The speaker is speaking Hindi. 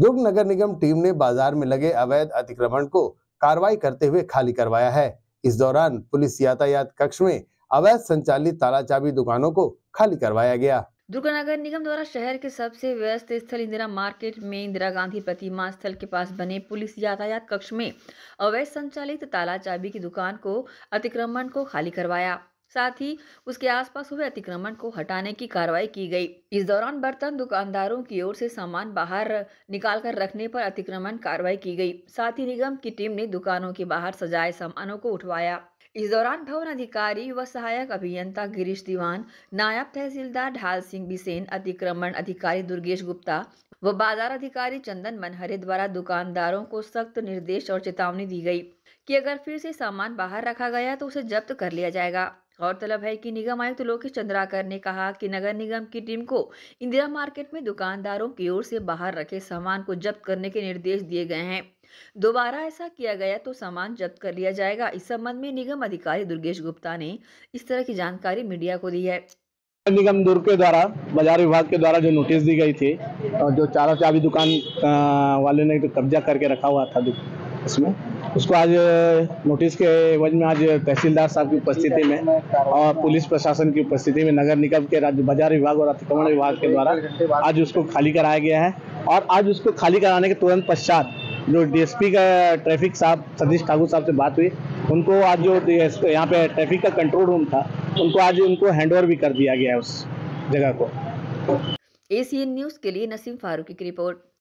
दुर्ग नगर निगम टीम ने बाजार में लगे अवैध अतिक्रमण को कार्रवाई करते हुए खाली करवाया है इस दौरान पुलिस यातायात कक्ष में अवैध संचालित ताला चाबी दुकानों को खाली करवाया गया दुर्ग नगर निगम द्वारा शहर के सबसे व्यस्त स्थल इंदिरा मार्केट में इंदिरा गांधी प्रतिमा स्थल के पास बने पुलिस यातायात कक्ष में अवैध संचालित ताला चाबी की दुकान को अतिक्रमण को खाली करवाया साथ ही उसके आसपास हुए अतिक्रमण को हटाने की कार्रवाई की गई इस दौरान बर्तन दुकानदारों की ओर से सामान बाहर निकालकर रखने पर अतिक्रमण कार्रवाई की गई साथ ही निगम की टीम ने दुकानों के बाहर सजाए सामानों को उठवाया इस दौरान भवन अधिकारी व सहायक अभियंता गिरीश दीवान नायब तहसीलदार ढाल सिंह बिसेन अतिक्रमण अधिकारी दुर्गेश गुप्ता व बाजार अधिकारी चंदन मनहरे द्वारा दुकानदारों को सख्त निर्देश और चेतावनी दी गई कि अगर फिर से सामान बाहर रखा गया तो उसे जब्त कर लिया जाएगा गौरतलब है कि निगम आयुक्त लोकेश चंद्राकर ने कहा कि नगर निगम की टीम को इंदिरा मार्केट में दुकानदारों की ओर से बाहर रखे सामान को जब्त करने के निर्देश दिए गए हैं दोबारा ऐसा किया गया तो सामान जब्त कर लिया जाएगा इस संबंध में निगम अधिकारी दुर्गेश गुप्ता ने इस तरह की जानकारी मीडिया को दी है निगम दुर्ग के द्वारा बाजार विभाग के द्वारा जो नोटिस दी गई थी और जो चारों चाबी दुकान वाले ने कब्जा करके रखा हुआ था उसमें उसको आज नोटिस के एवज में आज तहसीलदार साहब की उपस्थिति में और पुलिस प्रशासन की उपस्थिति में नगर निगम के राज्य बाजार विभाग और अतिक्रमण विभाग के द्वारा आज उसको खाली कराया गया है और आज उसको खाली कराने के तुरंत पश्चात जो डीएसपी का ट्रैफिक साहब सतीश ठाकुर साहब से बात हुई उनको आज जो यहाँ पे ट्रैफिक का कंट्रोल रूम था उनको आज उनको हैंड भी कर दिया गया है उस जगह को एसीएन न्यूज़ के लिए नसीम फारूकी की रिपोर्ट